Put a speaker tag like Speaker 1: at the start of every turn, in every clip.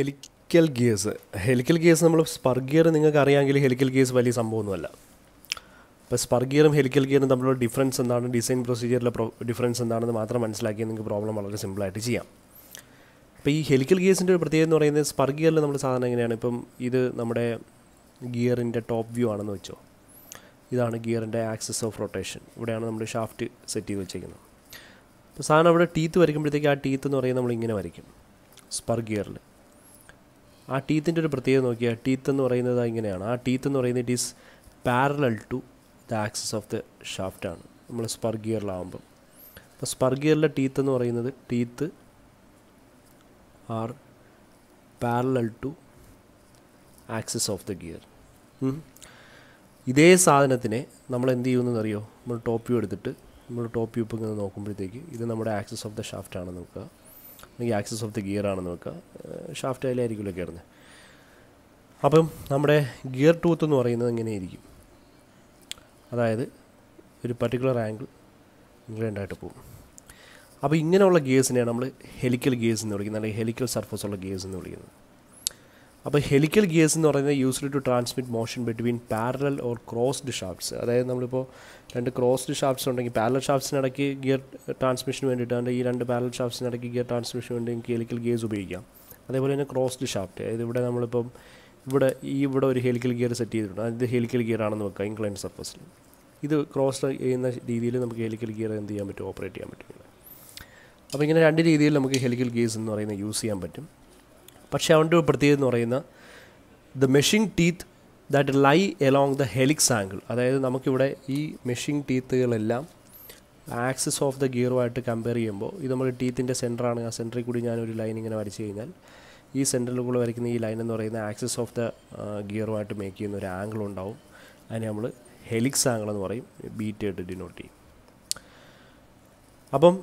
Speaker 1: helical gears helical gears നമ്മൾ spur gear നിങ്ങൾക്ക് അറിയാമെങ്കിൽ ഹെലിക്കൽ ഗിയേഴ്സ് വലിയ സംഭവമൊന്നുമല്ല അപ്പോൾ സ്പർ ഗിയറും ഹെലിക്കൽ ഗിയറും തമ്മിലുള്ള ഡിഫറൻസ് എന്താണ് ഡിസൈൻ പ്രൊസീജിയറിലെ ഡിഫറൻസ് എന്താണെന്ന് മാത്രം മനസ്സിലാക്കി നിങ്ങൾക്ക് പ്രോബ്ലം വളരെ സിമ്പിളായിട്ട് ചെയ്യാം അപ്പോൾ ഈ ഹെലിക്കൽ ഗിയേഴ്സിൻ്റെ ഒരു പ്രത്യേകത എന്ന് പറയുന്നത് സ്പർ ഗിയറിൽ നമ്മൾ സാധാരണ എങ്ങനെയാണ് ഇപ്പം ഇത് നമ്മുടെ ഗിയറിൻ്റെ ടോപ്പ് വ്യൂ ആണെന്ന് വെച്ചോ ഇതാണ് ഗിയറിൻ്റെ ആക്സസ് ഓഫ് റൊട്ടേഷൻ ഇവിടെയാണ് നമ്മൾ ഷാഫ്റ്റ് സെറ്റ് ചെയ്ത് വെച്ചേക്കുന്നത് അപ്പോൾ സാധനം അവിടെ ടീത്ത് വരയ്ക്കുമ്പോഴത്തേക്ക് ആ ടീത്ത് എന്ന് പറയുന്നത് നമ്മൾ ഇങ്ങനെ വരയ്ക്കും സ്പർ ഗിയറിൽ ആ ടീത്തിൻ്റെ ഒരു പ്രത്യേകത നോക്കിയാൽ ടീത്ത് എന്ന് പറയുന്നത് ഇങ്ങനെയാണ് ആ ടീത്ത് എന്ന് പറയുന്നത് it is parallel to the axis of the ഷാഫ്റ്റാണ് നമ്മൾ സ്പർ അപ്പോൾ സ്പർ ടീത്ത് എന്ന് പറയുന്നത് teeth are parallel to axis of the gear ഇതേ സാധനത്തിനെ നമ്മൾ എന്ത് ചെയ്യുമെന്ന് അറിയോ നമ്മൾ ടോപ്പ് വ്യൂ എടുത്തിട്ട് നമ്മൾ ടോപ്പ് വ്യൂ ഇങ്ങനെ നോക്കുമ്പോഴത്തേക്ക് ഇത് നമ്മുടെ ആക്സസ് ഓഫ് ദ ഷാഫ്റ്റ് നോക്കുക അല്ലെങ്കിൽ ആക്സസ് ഓഫ് ദി ഗിയർ ആണെന്ന് നോക്കുക ഷാഫ്റ്റ് അതിലായിരിക്കുമല്ലോ കയറുന്നത് അപ്പം നമ്മുടെ ഗിയർ ടൂത്ത് എന്ന് പറയുന്നത് ആയിരിക്കും അതായത് ഒരു പർട്ടിക്കുലർ ആംഗിൾ ഇൻഗ്ലൈൻഡായിട്ട് പോകും അപ്പോൾ ഇങ്ങനെയുള്ള ഗിയേഴ്സിനെയാണ് നമ്മൾ ഹെലിക്കൽ ഗിയേഴ്സ് എന്ന് വിളിക്കുന്നത് അല്ലെങ്കിൽ ഹെലിക്കൽ സർഫസ് ഉള്ള ഗിയേഴ്സ് എന്ന് വിളിക്കുന്നത് അപ്പോൾ ഹെലിക്കൽ ഗിയേഴ്സ് എന്ന് പറയുന്നത് used to transmit motion between parallel or crossed shafts അതായത് നമ്മളിപ്പോൾ രണ്ട് ക്രോസ്ഡ് ഷാഫ്റ്റ്സ് ഉണ്ടെങ്കിൽ പാരലൽ ഷാഫ്റ്റ്സിനിടയ്ക്ക് ഗിയർ ട്രാൻസ്മിഷന് വേണ്ടിയിട്ട് അതിൻ്റെ ഈ രണ്ട് പാരലൽ ഷാഫ്റ്റ്സിനിടയ്ക്ക് ഗിയർ ട്രാൻസ്മിഷന് വേണ്ടി നമുക്ക് ഹെലിക്കൽ ഗിയേഴ്സ് ഉപയോഗിക്കാം അതേപോലെ തന്നെ ക്രോസ്ഡ് ഷാഫ്റ്റ് അതായത് ഇവിടെ നമ്മളിപ്പം ഇവിടെ ഈ ഇവിടെ ഒരു ഹെലിക്കൽ ഗിയർ സെറ്റ് ചെയ്തിട്ടുണ്ട് അതിൻ്റെ ഹെലിക്കൽ ഗിയർ ആണെന്ന് വെക്കുക ഇൻക്ലൈൻ സർഫസിൽ ഇത് ക്രോസ് ചെയ്യുന്ന രീതിയിൽ നമുക്ക് ഹെലിക്കൽ ഗിയർ എന്ത് ചെയ്യാൻ പറ്റും ഓപ്പറേറ്റ് ചെയ്യാൻ പറ്റും അപ്പോൾ ഇങ്ങനെ രണ്ട് രീതിയിൽ നമുക്ക് ഹെലിക്കൽ ഗിയേഴ്സ് എന്ന് പറയുന്നത് യൂസ് ചെയ്യാൻ പറ്റും പക്ഷേ അവൻ്റെ പ്രത്യേകത എന്ന് പറയുന്ന the meshing teeth that lie along the helix angle അതായത് നമുക്കിവിടെ ഈ മെഷിങ് ടീത്തുകളെല്ലാം ആക്സിസ് ഓഫ് ദ ഗിയറുമായിട്ട് കമ്പയർ ചെയ്യുമ്പോൾ ഇത് നമ്മൾ ടീത്തിൻ്റെ സെൻറ്ററാണ് ആ സെൻറ്ററിൽ കൂടി ഞാനൊരു ലൈൻ ഇങ്ങനെ വരച്ചു കഴിഞ്ഞാൽ ഈ സെൻറ്ററിൽ കൂടെ വരയ്ക്കുന്ന ഈ ലൈൻ എന്ന് പറയുന്ന ആക്സിസ് ഓഫ് ദ ഗിയറുമായിട്ട് മേക്ക് ചെയ്യുന്ന ഒരു ആംഗിൾ ഉണ്ടാവും അതിനെ നമ്മൾ ഹെലിക്സ് ആംഗിൾ എന്ന് പറയും ബി ബീറ്റയായിട്ട് ഡിനോട്ട് ചെയ്യും അപ്പം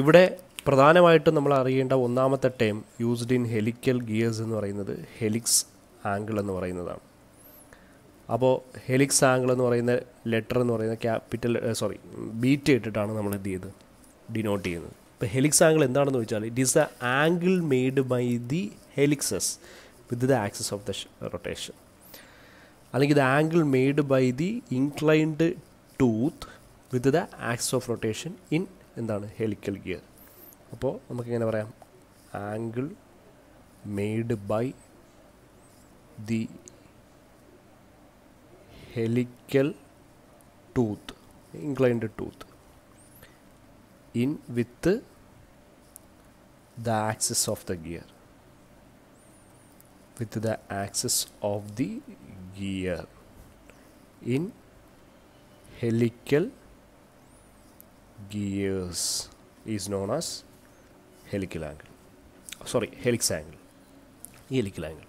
Speaker 1: ഇവിടെ പ്രധാനമായിട്ടും നമ്മൾ അറിയേണ്ട ഒന്നാമത്തെ term used in helical gears എന്ന് പറയുന്നത് ഹെലിക്സ് ആംഗിൾ എന്ന് പറയുന്നതാണ് അപ്പോൾ ഹെലിക്സ് ആംഗിൾ എന്ന് പറയുന്ന ലെറ്റർ എന്ന് പറയുന്ന ക്യാപിറ്റൽ സോറി ബീറ്റ് ഇട്ടിട്ടാണ് നമ്മൾ എന്ത് ചെയ്ത് ഡിനോട്ട് ചെയ്യുന്നത് ഇപ്പോൾ ഹെലിക്സ് ആംഗിൾ എന്താണെന്ന് വെച്ചാൽ it is the angle made by the helixes with the axis of the rotation അല്ലെങ്കിൽ the angle made by the inclined tooth with the axis of rotation in എന്താണ് ഹെലിക്കൽ ഗിയർ അപ്പോൾ നമുക്കിങ്ങനെ പറയാം angle made by the helical tooth inclined tooth in with the axis of the gear with the axis of the gear in helical gears is known as helical angle sorry helix angle ഈ helical angle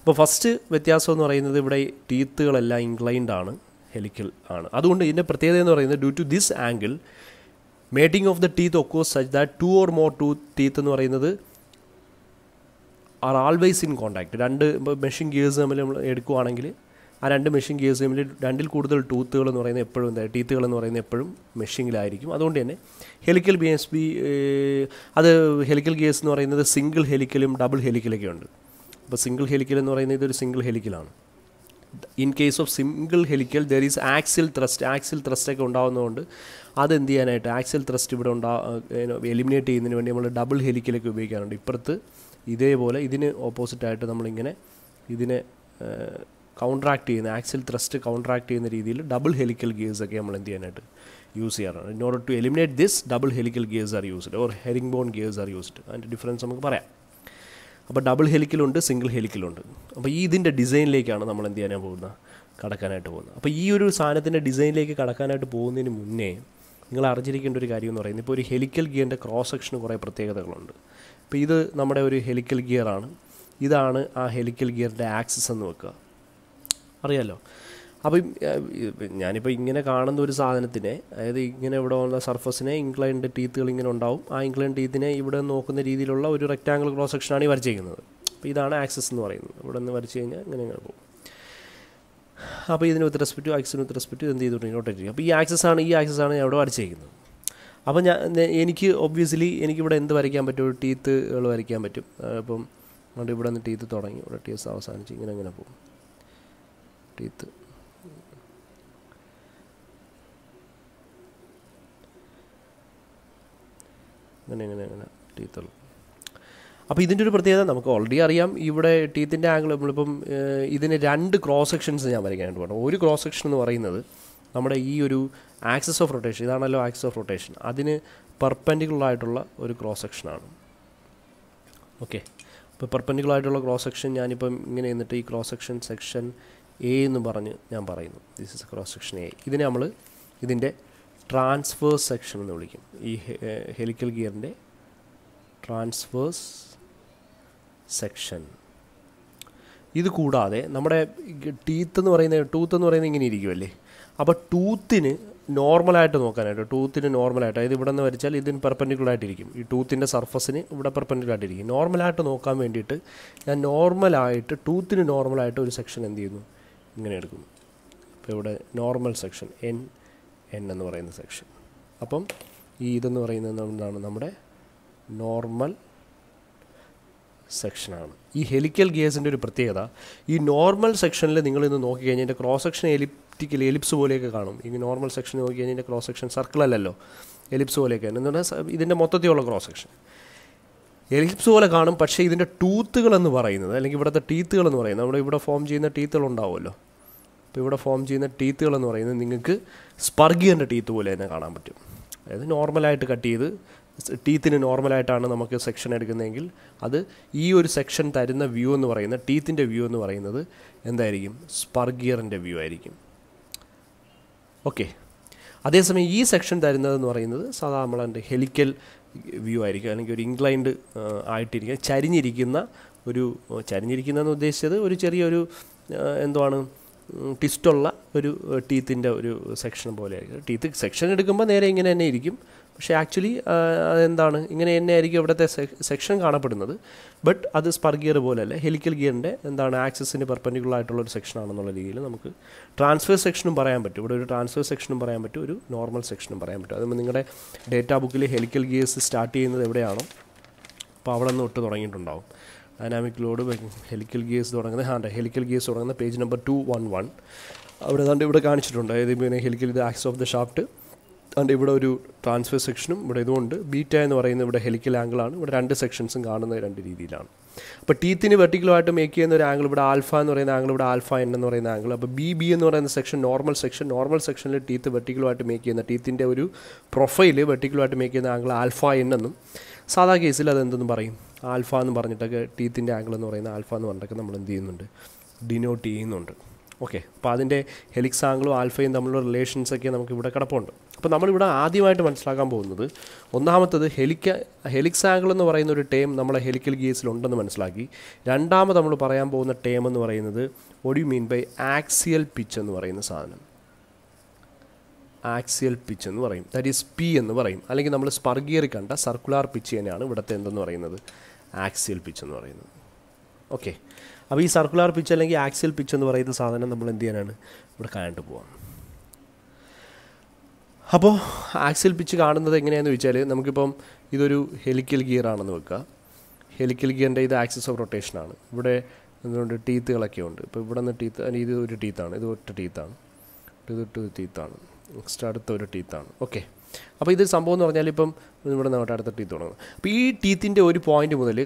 Speaker 1: അപ്പോൾ first വ്യത്യാസം എന്ന് പറയുന്നത് ഇവിടെ ടീത്തുകളെല്ലാം inclined ആണ് helical ആണ് അതുകൊണ്ട് ഇതിൻ്റെ പ്രത്യേകത എന്ന് പറയുന്നത് due to this angle mating of the teeth occurs such that two or more two teeth എന്ന് പറയുന്നത് ആർ ആൾവേസ് ഇൻ കോൺടാക്ട് രണ്ട് മെഷീൻ ഗിയേഴ്സ് തമ്മിൽ നമ്മൾ എടുക്കുകയാണെങ്കിൽ ആ രണ്ട് മെഷീൻ കേസ് ചെയ്യുമ്പോൾ രണ്ടിൽ കൂടുതൽ ടൂത്തുകൾ എന്ന് പറയുന്നത് എപ്പോഴും എന്താ ടീത്തുകൾ എന്ന് പറയുന്നത് എപ്പോഴും മെഷീനിലായിരിക്കും അതുകൊണ്ട് തന്നെ ഹെലിക്കൽ ബി എസ് ബി അത് ഹെലിക്കൽ ഗിയേഴ്സ് എന്ന് പറയുന്നത് സിംഗിൾ ഹെലിക്കലും ഡബിൾ ഹെലിക്കലൊക്കെ ഉണ്ട് അപ്പോൾ സിംഗിൾ ഹെലിക്കൽ എന്ന് പറയുന്നത് ഇതൊരു സിംഗിൾ ഹെലിക്കലാണ് in case of single helical there is axial thrust axial ത്രസ്റ്റൊക്കെ ഉണ്ടാകുന്നതുകൊണ്ട് എന്ത് ചെയ്യാനായിട്ട് ആക്സിൽ ത്രസ്റ്റ് ഇവിടെ ഉണ്ടാ എലിമിനേറ്റ് ചെയ്യുന്നതിന് വേണ്ടി നമ്മൾ ഡബിൾ ഹെലിക്കലൊക്കെ ഉപയോഗിക്കാറുണ്ട് ഇപ്പുറത്ത് ഇതേപോലെ ഇതിന് ഓപ്പോസിറ്റായിട്ട് നമ്മളിങ്ങനെ ഇതിനെ കൗണ്ട്രാക്ട് ചെയ്യുന്ന ആക്സിൽ ത്രസ്റ്റ് കൗണ്ട്രാക്ട് ചെയ്യുന്ന രീതിയിൽ ഡബിൾ ഹെലിക്കൽ ഗിയേഴ്സ് ഒക്കെ നമ്മൾ എന്ത് ചെയ്യാനായിട്ട് യൂസ് ചെയ്യാറുണ്ട് in order to eliminate this double helical gears are used or herring bone gears are used അതിൻ്റെ ഡിഫറൻസ് നമുക്ക് പറയാം അപ്പോൾ ഡബിൾ ഹെലിക്കലുണ്ട് സിംഗിൾ ഹെലിക്കലുണ്ട് അപ്പോൾ ഈ ഇതിൻ്റെ ഡിസൈനിലേക്കാണ് നമ്മൾ എന്ത് ചെയ്യാനാണ് പോകുന്നത് കടക്കാനായിട്ട് പോകുന്നത് അപ്പോൾ ഈ ഒരു സാധനത്തിൻ്റെ ഡിസൈനിലേക്ക് കടക്കാനായിട്ട് പോകുന്നതിന് മുന്നേ നിങ്ങൾ അറിഞ്ഞിരിക്കേണ്ട ഒരു കാര്യം എന്ന് പറയുന്നത് ഇപ്പോൾ ഒരു ഹെലിക്കൽ ഗിയറിൻ്റെ ക്രോസ് സെക്ഷന് കുറേ പ്രത്യേകതകളുണ്ട് അപ്പോൾ ഇത് നമ്മുടെ ഒരു ഹെലിക്കൽ ഗിയറാണ് ഇതാണ് ആ ഹെലിക്കൽ ഗിയറിൻ്റെ ആക്സിസ് എന്ന് വെക്കുക അറിയാമല്ലോ അപ്പം ഞാനിപ്പോൾ ഇങ്ങനെ കാണുന്ന ഒരു സാധനത്തിനെ അതായത് ഇങ്ങനെ ഇവിടെ ഉള്ള സർഫസിനെ ഇൻക്ലൈൻഡ് ടീത്തുകൾ ഇങ്ങനെ ഉണ്ടാവും ആ ഇൻക്ലൈൻഡ് ടീത്തിനെ ഇവിടെ നോക്കുന്ന രീതിയിലുള്ള ഒരു റെക്റ്റാംഗിൾ ക്രോസ് സെക്ഷനാണ് ഈ വരച്ചേക്കുന്നത് അപ്പോൾ ഇതാണ് ആക്സസ് എന്ന് പറയുന്നത് ഇവിടെ നിന്ന് വരച്ച് കഴിഞ്ഞാൽ ഇങ്ങനെ ഇങ്ങനെ പോകും അപ്പോൾ ഇതിന് വിത്ത് റെസ്പെക്റ്റ് ടു ആക്സിന് വിത്ത് റെസ്പെക്റ്റ് എന്ത് ചെയ്തിട്ടുണ്ട് റൊട്ടേറ്റ് ചെയ്യും അപ്പോൾ ഈ ആക്സസ് ആണ് ഈ ആക്സസ് ആണ് ഞാൻ ഇവിടെ വരച്ചിരിക്കുന്നത് അപ്പോൾ ഞാൻ എനിക്ക് ഒബ്വിയസ്ലി എനിക്കിവിടെ എന്ത് വരയ്ക്കാൻ പറ്റും ടീത്തുകൾ വരയ്ക്കാൻ പറ്റും അപ്പം അതുകൊണ്ട് ഇവിടെ നിന്ന് ടീത്ത് തുടങ്ങി ഇവിടെ ടീസ് അവസാനിച്ച് ഇങ്ങനെ അങ്ങനെ പോകും ടീത്ത് അങ്ങനെ അങ്ങനെ അങ്ങനെ ടീത്തുള്ളൂ അപ്പോൾ ഇതിൻ്റെ ഒരു പ്രത്യേകത നമുക്ക് ഓൾറെഡി അറിയാം ഇവിടെ ടീത്തിൻ്റെ ആംഗിൾ നമ്മളിപ്പം ഇതിന് രണ്ട് ക്രോസ് സെക്ഷൻസ് ഞാൻ വരയ്ക്കാനായിട്ട് പറഞ്ഞു ഒരു ക്രോസ് സെക്ഷൻ എന്ന് പറയുന്നത് നമ്മുടെ ഈ ഒരു ആക്സസ് ഓഫ് റൊട്ടേഷൻ ഇതാണല്ലോ ആക്സസ് ഓഫ് റൊട്ടേഷൻ അതിന് പെർപ്പൻഡിക്കുലറായിട്ടുള്ള ഒരു ക്രോസ് സെക്ഷനാണ് ഓക്കെ അപ്പോൾ പെർപ്പൻഡിക്കുലറായിട്ടുള്ള ക്രോസ് സെക്ഷൻ ഞാനിപ്പം ഇങ്ങനെ നിന്നിട്ട് ഈ ക്രോസ് സെക്ഷൻ സെക്ഷൻ എ എന്ന് പറഞ്ഞ് ഞാൻ പറയുന്നു this is cross section A ഇതിനെ നമ്മൾ ഇതിൻ്റെ ട്രാൻസ്ഫേഴ്സ് സെക്ഷൻ എന്ന് വിളിക്കും ഈ ഹെലിക്കൽ ഗിയറിൻ്റെ ട്രാൻസ്ഫേഴ്സ് സെക്ഷൻ ഇത് കൂടാതെ നമ്മുടെ ടീത്ത് എന്ന് പറയുന്ന ടൂത്ത് എന്ന് പറയുന്നത് ഇങ്ങനെ ഇരിക്കുമല്ലേ അപ്പോൾ ടൂത്തിന് നോർമലായിട്ട് നോക്കാനായിട്ട് ടൂത്തിന് നോർമലായിട്ട് അതായത് ഇവിടെ നിന്ന് വരച്ചാൽ ഇതിന് പെർപ്പൻഡിക്കുലറായിട്ടിരിക്കും ഈ ടൂത്തിൻ്റെ സർഫസിന് ഇവിടെ പെർപ്പൻഡിക്കുലറായിട്ടിരിക്കും നോർമലായിട്ട് നോക്കാൻ വേണ്ടിയിട്ട് ഞാൻ നോർമലായിട്ട് ടൂത്തിന് നോർമലായിട്ട് ഒരു സെക്ഷൻ എന്ത് ചെയ്യുന്നു ഇങ്ങനെ എടുക്കും അപ്പോൾ ഇവിടെ നോർമൽ സെക്ഷൻ എൻ എൻ എന്ന് പറയുന്ന സെക്ഷൻ അപ്പം ഈ ഇതെന്ന് പറയുന്നത് എന്താണ് നമ്മുടെ നോർമൽ സെക്ഷനാണ് ഈ ഹെലിക്കൽ ഗിയേഴ്സിൻ്റെ ഒരു പ്രത്യേകത ഈ നോർമൽ സെക്ഷനിൽ നിങ്ങളിന്ന് നോക്കിക്കഴിഞ്ഞാൽ എൻ്റെ ക്രോസ് സെക്ഷൻ എലിപ്റ്റിക്കൽ എലിപ്സ് പോലെയൊക്കെ കാണും ഈ നോർമൽ സെക്ഷൻ നോക്കിക്കഴിഞ്ഞാൽ എൻ്റെ ക്രോസ് സെക്ഷൻ സർക്കിൾ അല്ലല്ലോ എലിപ്സ് പോലെയൊക്കെ എന്ന് പറഞ്ഞാൽ ഇതിൻ്റെ മൊത്തത്തിലുള്ള ക്രോസ് സെക്ഷൻ എലിപ്സ് പോലെ കാണും പക്ഷേ ഇതിൻ്റെ ടൂത്തുകൾ എന്ന് പറയുന്നത് അല്ലെങ്കിൽ ഇവിടുത്തെ ടീത്തുകൾ എന്ന് പറയുന്നത് നമ്മുടെ ഇവിടെ ഫോം ചെയ്യുന്ന ടീത്തുകൾ ഉണ്ടാവുമല്ലോ അപ്പോൾ ഇവിടെ ഫോം ചെയ്യുന്ന ടീത്തുകൾ എന്ന് പറയുന്നത് നിങ്ങൾക്ക് സ്പർഗിയൻ്റെ ടീത്ത് പോലെ തന്നെ കാണാൻ പറ്റും അതായത് നോർമലായിട്ട് കട്ട് ചെയ്ത് ടീത്തിന് നോർമലായിട്ടാണ് നമുക്ക് സെക്ഷൻ എടുക്കുന്നതെങ്കിൽ അത് ഈ ഒരു സെക്ഷൻ തരുന്ന വ്യൂ എന്ന് പറയുന്ന ടീത്തിൻ്റെ വ്യൂ എന്ന് പറയുന്നത് എന്തായിരിക്കും സ്പർഗിയറിൻ്റെ വ്യൂ ആയിരിക്കും ഓക്കെ അതേസമയം ഈ സെക്ഷൻ തരുന്നതെന്ന് പറയുന്നത് സാധാരണ നമ്മളതിൻ്റെ ഹെലിക്കൽ വ്യൂ ആയിരിക്കും അല്ലെങ്കിൽ ഒരു ഇൻക്ലൈൻഡ് ആയിട്ടിരിക്കുക ചരിഞ്ഞിരിക്കുന്ന ഒരു ചരിഞ്ഞിരിക്കുന്നതെന്ന് ഉദ്ദേശിച്ചത് ഒരു ചെറിയൊരു എന്തുവാണ് ടിസ്റ്റുള്ള ഒരു ടീത്തിൻ്റെ ഒരു സെക്ഷൻ പോലെ ആയിരിക്കും ടീത്ത് സെക്ഷൻ എടുക്കുമ്പോൾ നേരെ ഇങ്ങനെ തന്നെ ഇരിക്കും പക്ഷേ ആക്ച്വലി അതെന്താണ് ഇങ്ങനെ തന്നെ ആയിരിക്കും ഇവിടുത്തെ സെക്ഷൻ കാണപ്പെടുന്നത് ബട്ട് അത് സ്പർഗിയർ പോലെയല്ല ഹെലിക്കൽ ഗിയറിൻ്റെ എന്താണ് ആക്സസിന് പെർപ്പൻഡിക്കുലർ ആയിട്ടുള്ള ഒരു സെക്ഷൻ ആണെന്നുള്ള രീതിയിൽ നമുക്ക് ട്രാൻസ്ഫർ സെക്ഷനും പറയാൻ പറ്റും ഇവിടെ ഒരു ട്രാൻസ്ഫർ സെക്ഷനും പറയാൻ പറ്റും ഒരു നോർമൽ സെക്ഷനും പറയാൻ പറ്റും അതുമ്പോൾ നിങ്ങളുടെ ഡേറ്റാ ബുക്കിൽ ഹെലിക്കൽ ഗിയേഴ്സ് സ്റ്റാർട്ട് ചെയ്യുന്നത് എവിടെയാണോ അപ്പോൾ അവിടെ നിന്ന് ഒട്ട് തുടങ്ങിയിട്ടുണ്ടാവും ഡൈനാമിക് ലോഡ് ഹെലിക്കൽ ഗിയേഴ്സ് തുടങ്ങുന്നത് ഹാൻഡ് ഹെലിക്കൽ ഗിയേഴ്സ് തുടങ്ങുന്ന page number two one one അവിടെ ഇവിടെ കാണിച്ചിട്ടുണ്ട് അതായത് പിന്നെ ഹെലിക്കൽ ഇത് ആക്സ് ഓഫ് ദ ഷാഫ്റ്റ് അതുകൊണ്ട് ഇവിടെ ഒരു ട്രാൻസ്ഫർ സെക്ഷനും ഇവിടെ ഇതുകൊണ്ട് ബീറ്റ എന്ന് പറയുന്നത് ഇവിടെ ഹെലിക്കൽ ആംഗിളാണ് ഇവിടെ രണ്ട് സെക്ഷൻസും കാണുന്നത് രണ്ട് രീതിയിലാണ് അപ്പോൾ ടീത്തിന് വെർട്ടിക്കലായിട്ട് മേക്ക് ചെയ്യുന്ന ഒരു ആംഗിൾ ഇവിടെ ആൽഫ എന്ന് പറയുന്ന ആംഗിൾ ഇവിടെ ആൽഫ എൻ എന്ന് പറയുന്ന ആംഗിൾ അപ്പോൾ ബി ബി എന്ന് പറയുന്ന സെക്ഷൻ നോർമൽ സെക്ഷൻ നോർമൽ സെക്ഷനിൽ ടീത്ത് വെർട്ടിക്കലായിട്ട് മേക്ക് ചെയ്യുന്ന ടീത്തിൻ്റെ ഒരു പ്രൊഫൈൽ വെർട്ടിക്കലായിട്ട് മേക്ക് ചെയ്യുന്ന ആംഗിൾ ആൽഫ എൻ എന്നും സാധാ കേസിൽ അത് എന്തെന്ന് പറയും ആൽഫ എന്ന് പറഞ്ഞിട്ടൊക്കെ ടീത്തിൻ്റെ ആംഗിൾ എന്ന് പറയുന്ന ആൽഫ എന്ന് പറഞ്ഞിട്ടൊക്കെ നമ്മൾ എന്ത് ചെയ്യുന്നുണ്ട് ഡിനോട്ട് ചെയ്യുന്നുണ്ട് ഓക്കെ അപ്പോൾ അതിൻ്റെ ഹെലിക്സ് ആംഗിളും ആൽഫയും തമ്മിലുള്ള റിലേഷൻസൊക്കെ ഇവിടെ കിടപ്പുണ്ട് അപ്പോൾ നമ്മളിവിടെ ആദ്യമായിട്ട് മനസ്സിലാക്കാൻ പോകുന്നത് ഒന്നാമത്തത് ഹെലിക്ക ഹെലിക്സ് ആംഗിൾ എന്ന് പറയുന്ന ഒരു ടേം നമ്മളെ ഹെലിക്കൽ ഉണ്ടെന്ന് മനസ്സിലാക്കി രണ്ടാമത് നമ്മൾ പറയാൻ പോകുന്ന ടേം എന്ന് പറയുന്നത് ഒഡ്യു മീൻ ബൈ ആക്സിയൽ പിച്ച് എന്ന് പറയുന്ന സാധനം ആക്സിയൽ പിച്ച് എന്ന് പറയും ദാറ്റ് ഈസ് പി എന്ന് പറയും അല്ലെങ്കിൽ നമ്മൾ സ്പർഗിയറി കണ്ട സർക്കുലാർ പിച്ച് തന്നെയാണ് ഇവിടുത്തെ എന്തെന്ന് പറയുന്നത് ആക്സിയൽ പിച്ച് എന്ന് പറയുന്നത് ഓക്കെ അപ്പോൾ ഈ സർക്കുലർ പിച്ച് അല്ലെങ്കിൽ ആക്സിൽ പിച്ച് എന്ന് പറയുന്ന സാധനം നമ്മൾ എന്ത് ചെയ്യാനാണ് ഇവിടെ കാണാണ്ട് പോവാം അപ്പോൾ ആക്സിൽ പിച്ച് കാണുന്നത് എങ്ങനെയാണെന്ന് വെച്ചാൽ നമുക്കിപ്പം ഇതൊരു ഹെലിക്കൽ ഗിയർ ആണെന്ന് വെക്കുക ഹെലിക്കൽ ഗിയറിൻ്റെ ഇത് ആക്സിസ് ഓഫ് റൊട്ടേഷനാണ് ഇവിടെ എന്തുകൊണ്ട് ടീത്തുകളൊക്കെ ഉണ്ട് ഇപ്പോൾ ഇവിടെ നിന്ന് ടീത്ത് ഇത് ഒരു ടീത്താണ് ഇത് ഒറ്റ ടീത്താണ് ഇത് ഒരു ടീത്താണ് നെക്സ്റ്റ് അടുത്ത ഒരു ടീത്താണ് ഓക്കെ അപ്പോൾ ഇത് സംഭവം എന്ന് പറഞ്ഞാൽ ഇപ്പം ഇവിടെ അടുത്ത ടീത്ത് തുടങ്ങും അപ്പോൾ ഈ ടീത്തിൻ്റെ ഒരു പോയിന്റ് മുതൽ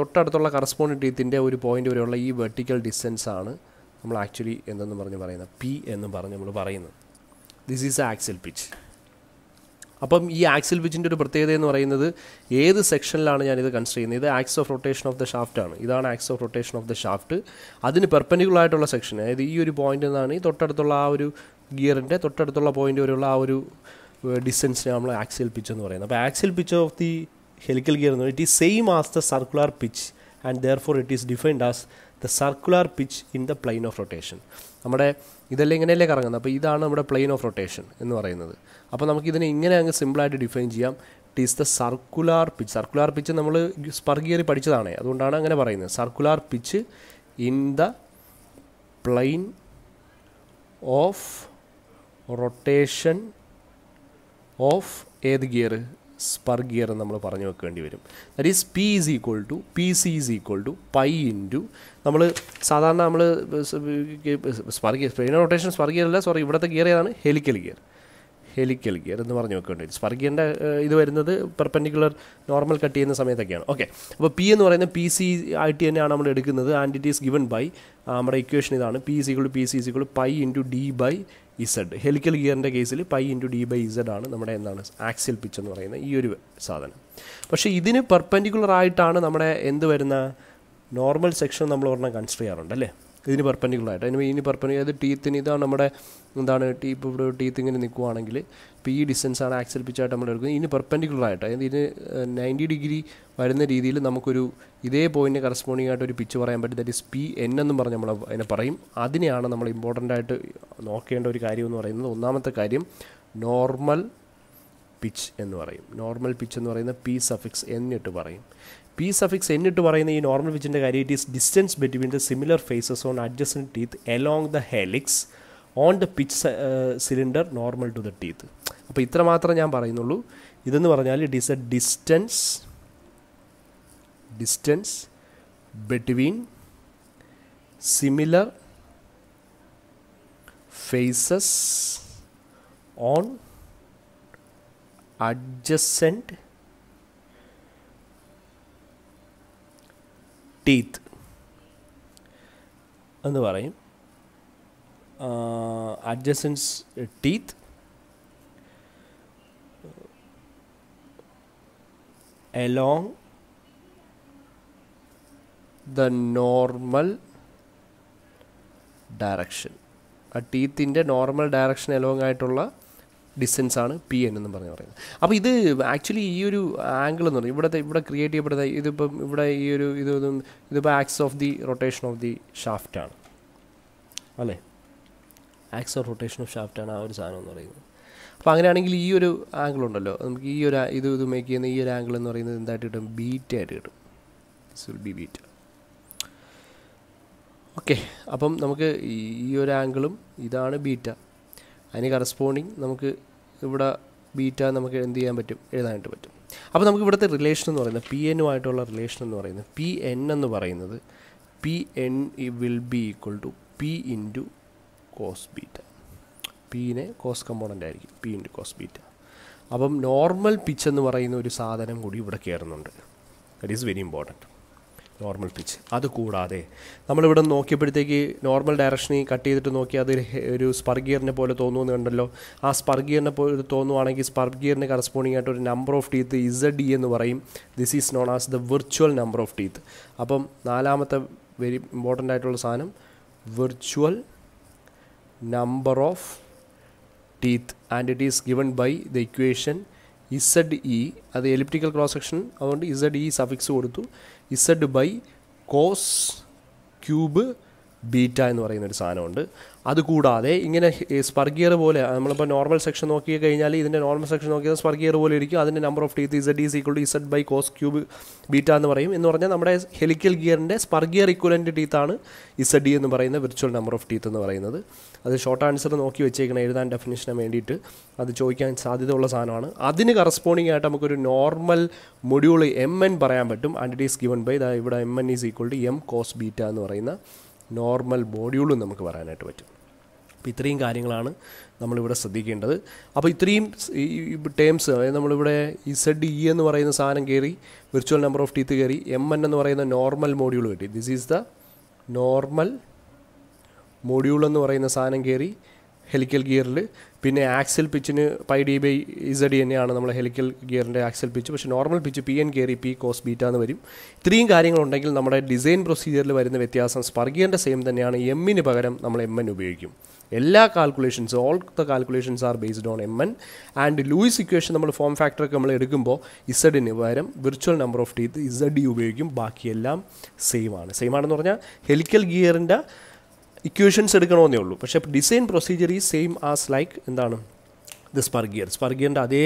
Speaker 1: തൊട്ടടുത്തുള്ള കറസ്പോണ്ട് ടീത്തിൻ്റെ ഒരു പോയിന്റ് വരെയുള്ള ഈ വെർട്ടിക്കൽ ഡിസ്റ്റൻസ് ആണ് നമ്മൾ ആക്ച്വലി എന്തെന്ന് പറഞ്ഞ് പറയുന്നത് പി എന്ന് പറഞ്ഞ് നമ്മൾ പറയുന്നത് ദിസ് ഈസ് ആക്സൽ പിച്ച് അപ്പം ഈ ആക്സിൽ പിച്ചിൻ്റെ ഒരു പ്രത്യേകത എന്ന് പറയുന്നത് ഏത് സെക്ഷനിലാണ് ഞാനിത് കൺസിഡർ ചെയ്യുന്നത് ഇത് axis of rotation of the shaft ആണ് ഇതാണ് axis of rotation of the shaft അതിന് പെർപ്പൻഡിക്കുലർ ആയിട്ടുള്ള സെക്ഷൻ അതായത് ഈ ഒരു പോയിന്റ് നിന്നാണ് ഈ തൊട്ടടുത്തുള്ള ആ ഒരു ഗിയറിൻ്റെ തൊട്ടടുത്തുള്ള പോയിന്റ് വരെയുള്ള ആ ഒരു ഡിസ്റ്റൻസിനെ നമ്മൾ ആക്സിയൽ പിച്ച് എന്ന് പറയുന്നത് അപ്പോൾ axial pitch of the helical gear എന്ന് it is same as the circular pitch and therefore it is defined as the circular pitch in the plane of rotation നമ്മുടെ ഇതെല്ലാം ഇങ്ങനെയല്ലേ കറങ്ങുന്നത് അപ്പോൾ ഇതാണ് നമ്മുടെ പ്ലെയിൻ ഓഫ് റൊട്ടേഷൻ എന്ന് പറയുന്നത് അപ്പോൾ നമുക്കിതിനെ ഇങ്ങനെ അങ്ങ് സിമ്പിളായിട്ട് ഡിഫൈൻ ചെയ്യാം it is the circular pitch circular pitch നമ്മൾ സ്പർഗിയറി പഠിച്ചതാണ് അതുകൊണ്ടാണ് അങ്ങനെ പറയുന്നത് circular pitch in the plane of rotation of ഏത് ഗിയർ സ്പർ ഗിയർ നമ്മൾ പറഞ്ഞു വെക്കേണ്ടി വരും that is P is equal to P C is equal to pi two നമ്മൾ സാധാരണ നമ്മൾ സ്പർ ഗിയർ സ്പ്രെയിൻ റൊട്ടേഷൻ സ്പർ ഗിയർ അല്ല സോറി ഇവിടുത്തെ ഗിയർ ഏതാണ് ഹെലിക്കൽ ഗിയർ ഹെലിക്കൽ ഗിയർ എന്ന് പറഞ്ഞു വെക്കേണ്ടി വരും ഗിയറിൻ്റെ ഇത് വരുന്നത് പെർപെൻഡിക്കുലർ നോർമൽ കട്ട് ചെയ്യുന്ന സമയത്തൊക്കെയാണ് ഓക്കെ അപ്പോൾ പി എന്ന് പറയുന്നത് പി സി ആയിട്ട് തന്നെയാണ് നമ്മൾ എടുക്കുന്നത് and it is given by നമ്മുടെ ഇക്വേഷൻ ഇതാണ് പി സിക്കുൾ പി സി സിക്കുൾ pi two D by Z helical ഗിയറിൻ്റെ കേസിൽ pi into D by Z ആണ് നമ്മുടെ എന്താണ് ആക്സിൽ പിച്ച് എന്ന് പറയുന്ന ഈ ഒരു സാധനം പക്ഷേ ഇതിന് പെർപ്പൻഡിക്കുലർ ആയിട്ടാണ് നമ്മുടെ എന്ത് വരുന്ന നോർമൽ സെക്ഷൻ നമ്മൾ ഒരെണ്ണം കൺസിഡർ ചെയ്യാറുണ്ട് അല്ലേ ഇതിന് പെർപ്പൻഡിക്കുലറായിട്ട് അതിന് ഇനി പെർപ്പൻഡിക്കുലർ അതായത് ടീത്തിന് ഇതാണ് നമ്മുടെ എന്താണ് ടീപ്പ് ഇവിടെ ടീത്ത് ഇങ്ങനെ നിൽക്കുവാണെങ്കിൽ ഇപ്പോൾ ഈ ഡിസ്റ്റൻസാണ് ആക്സൽ പിച്ചായിട്ട് നമ്മൾ എടുക്കുന്നത് ഇനി പെർപ്പൻഡിക്കുള്ളതായിട്ട് അതായത് ഇതിന് നയൻറ്റി ഡിഗ്രി വരുന്ന രീതിയിൽ നമുക്കൊരു ഇതേ പോയിൻറ്റ് കറസ്പോണ്ടിങ് ആയിട്ട് ഒരു പിച്ച് പറയാൻ പറ്റും ദാറ്റ് ഇസ് പി എൻ എന്നും പറഞ്ഞ് നമ്മൾ അതിനെ പറയും അതിനെയാണ് നമ്മൾ ഇമ്പോർട്ടൻ്റ് ആയിട്ട് നോക്കേണ്ട ഒരു കാര്യം എന്ന് പറയുന്നത് ഒന്നാമത്തെ കാര്യം നോർമൽ പിച്ച് എന്ന് പറയും നോർമൽ പിച്ച് എന്ന് പറയുന്ന പി സഫിക്സ് എന്നിട്ട് പറയും പി സഫിക്സ് എന്നിട്ട് പറയുന്ന ഈ നോർമൽ വിച്ചിൻ്റെ കാര്യം it is distance between the similar faces on adjacent teeth along the helix on the pitch cylinder normal to the teeth അപ്പോൾ ഇത്ര മാത്രം ഞാൻ പറയുന്നുള്ളൂ ഇതെന്ന് പറഞ്ഞാൽ it is a distance distance between similar faces on adjacent teeth എന്ന് പറയും adjacent teeth along the normal direction ആ ടീത്തിൻ്റെ നോർമൽ ഡയറക്ഷൻ എലോങ് ആയിട്ടുള്ള ഡിസ്റ്റൻസ് ആണ് പി എൻ എന്നും പറഞ്ഞ് പറയുന്നത് അപ്പോൾ ഇത് ആക്ച്വലി ഈ ഒരു ആംഗിൾ എന്ന് പറയുന്നത് ഇവിടുത്തെ ഇവിടെ ക്രിയേറ്റ് ചെയ്യപ്പെടുന്ന ഇതിപ്പം ഇവിടെ ഈ ഒരു ഇത് ഇതിപ്പോൾ axis of the rotation of the shaft ആണ് അല്ലേ axis of rotation of shaft ആണ് ആ ഒരു സാധനം എന്ന് പറയുന്നത് അപ്പോൾ അങ്ങനെയാണെങ്കിൽ ഈ ഒരു ആംഗിൾ ഉണ്ടല്ലോ നമുക്ക് ഈ ഒരു ഇത് ഇത് മേക്ക് ചെയ്യുന്ന ഈ ഒരു ആംഗിൾ എന്ന് പറയുന്നത് എന്തായിട്ട് കിട്ടും ബീറ്റ് ആയിട്ട് കിട്ടും this will be beta okay അപ്പം നമുക്ക് ഈ ഒരു ആംഗിളും ഇതാണ് ബീറ്റ അതിന് കറസ്പോണ്ടിങ് നമുക്ക് ഇവിടെ ബീറ്റ നമുക്ക് എന്ത് ചെയ്യാൻ പറ്റും എഴുതാനായിട്ട് പറ്റും അപ്പോൾ നമുക്ക് ഇവിടുത്തെ റിലേഷൻ എന്ന് പറയുന്നത് പി എന്നുമായിട്ടുള്ള റിലേഷൻ എന്ന് പറയുന്നത് പി എൻ എന്ന് പറയുന്നത് P N will be equal to P into cos beta പിനെ കോസ് കമ്പോണൻ്റ് ആയിരിക്കും പി ഇൻറ്റു കോസ് ബീറ്റ അപ്പം നോർമൽ പിച്ച് എന്ന് പറയുന്ന ഒരു സാധനം കൂടി ഇവിടെ കയറുന്നുണ്ട് that is very important normal pitch കൂടാതെ നമ്മളിവിടെ നോക്കിയപ്പോഴത്തേക്ക് നോർമൽ ഡയറക്ഷനിൽ കട്ട് ചെയ്തിട്ട് നോക്കി അത് ഒരു സ്പർഗിയറിനെ പോലെ തോന്നുമെന്ന് കണ്ടല്ലോ ആ സ്പർഗിയറിനെ പോലെ തോന്നുവാണെങ്കിൽ സ്പർഗിയറിന് കറസ്പോണ്ടിങ് ആയിട്ട് ഒരു number of teeth Z E എന്ന് പറയും this is known as the virtual number of teeth അപ്പം നാലാമത്തെ വെരി ഇമ്പോർട്ടൻ്റ് ആയിട്ടുള്ള സാധനം virtual number of teeth and it is given by the equation Z E അത് എലിപ്റ്റിക്കൽ ക്രോസ് സെക്ഷൻ അതുകൊണ്ട് Z E suffix കൊടുത്തു z by cos cube beta എന്ന് പറയുന്ന ഒരു സാധനമുണ്ട് അതുകൂടാതെ ഇങ്ങനെ സ്പർഗിയർ പോലെ നമ്മളിപ്പോൾ നോർമൽ സെക്ഷൻ നോക്കി കഴിഞ്ഞാൽ ഇതിൻ്റെ നോർമൽ സെക്ഷൻ നോക്കിയാൽ സ്പർഗിയർ പോലെ ഇരിക്കും അതിൻ്റെ number of teeth Z is equal to Z by cos cube beta എന്ന് പറയും എന്ന് പറഞ്ഞാൽ നമ്മുടെ ഹെലിക്കൽ ഗിയറിൻ്റെ സ്പർഗിയർ ഇക്വലൻ്റ് ടീത്താണ് ഇസഡ് ഡി എന്ന് പറയുന്ന വിർച്വൽ നമ്പർ ഓഫ് ടീത്ത് എന്ന് പറയുന്നത് അത് ഷോർട്ട് ആൻസർ നോക്കി വെച്ചേക്കണം എഴുതാൻ ഡെഫിനേഷന് വേണ്ടിയിട്ട് അത് ചോദിക്കാൻ സാധ്യതയുള്ള സാധനമാണ് അതിന് കറസ്പോണ്ടിങ് ആയിട്ട് നമുക്കൊരു നോർമൽ മൊഡ്യൂൾ എം എൻ പറയാൻ പറ്റും and it is given by the ഇവിടെ M N is equal to M cos beta എന്ന് പറയുന്ന നോർമൽ മോഡ്യൂളും നമുക്ക് പറയാനായിട്ട് പറ്റും അപ്പോൾ ഇത്രയും കാര്യങ്ങളാണ് നമ്മളിവിടെ ശ്രദ്ധിക്കേണ്ടത് അപ്പോൾ ഇത്രയും ഈ ടേംസ് അതായത് നമ്മളിവിടെ ഇസഡ് ഇ e എന്ന് പറയുന്ന സാധനം കയറി വിർച്വൽ നമ്പർ ഓഫ് ടീത്ത് കയറി എം എൻ എന്ന് പറയുന്ന നോർമൽ മോഡ്യൂൾ കിട്ടി this is the normal module എന്ന് പറയുന്ന സാധനം കയറി ഹെലിക്കൽ ഗിയറിൽ പിന്നെ ആക്സൽ പിച്ചിന് പൈ ഡി ബൈ ഇസഡ് തന്നെയാണ് നമ്മൾ ഹെലിക്കൽ ഗിയറിൻ്റെ ആക്സൽ പിച്ച് പക്ഷേ നോർമൽ പിച്ച് പി എൻ കയറി പി കോസ് ബീറ്റാന്ന് എന്ന് വരും ഇത്രയും കാര്യങ്ങളുണ്ടെങ്കിൽ നമ്മുടെ ഡിസൈൻ പ്രൊസീജിയറിൽ വരുന്ന വ്യത്യാസം സ്പർഗിയറിൻ്റെ സെയിം തന്നെയാണ് എമ്മിന് പകരം നമ്മൾ എം എൻ ഉപയോഗിക്കും എല്ലാ calculations all the calculations are based on M N and Lewis equation നമ്മൾ ഫോം ഫാക്ടറൊക്കെ നമ്മൾ എടുക്കുമ്പോൾ ഇസഡിന് പകരം virtual number of teeth Z ഉപയോഗിക്കും ബാക്കിയെല്ലാം സെയിം ആണ് സെയിം ആണെന്ന് പറഞ്ഞാൽ ഹെലിക്കൽ ഗിയറിൻ്റെ ഇക്വേഷൻസ് എടുക്കണമെന്നേ ഉള്ളൂ പക്ഷേ ഡിസൈൻ പ്രൊസീജിയർ ഈ സെയിം ആസ് ലൈക്ക് എന്താണ് ദ സ്പർ ഗിയർ സ്പർ ഗിയറിൻ്റെ അതേ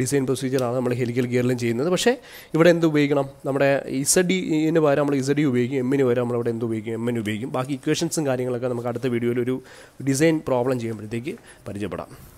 Speaker 1: ഡിസൈൻ പ്രൊസീജിയറാണ് നമ്മൾ ഹെലിക്കൽ ഗിയറിലും ചെയ്യുന്നത് പക്ഷേ ഇവിടെ എന്ത് ഉപയോഗിക്കണം നമ്മുടെ ഇസഡി ഇന് പകരം നമ്മൾ ഇസഡി ഉപയോഗിക്കും എമ്മിന് പകരം ഇവിടെ എന്ത് ഉപയോഗിക്കും എമ്മിന് ഉപയോഗിക്കും ബാക്കി ഇക്വേഷൻസും കാര്യങ്ങളൊക്കെ നമുക്ക് അടുത്ത വീഡിയോയിൽ ഒരു ഡിസൈൻ പ്രോബ്ലം ചെയ്യുമ്പോഴത്തേക്ക് പരിചയപ്പെടാം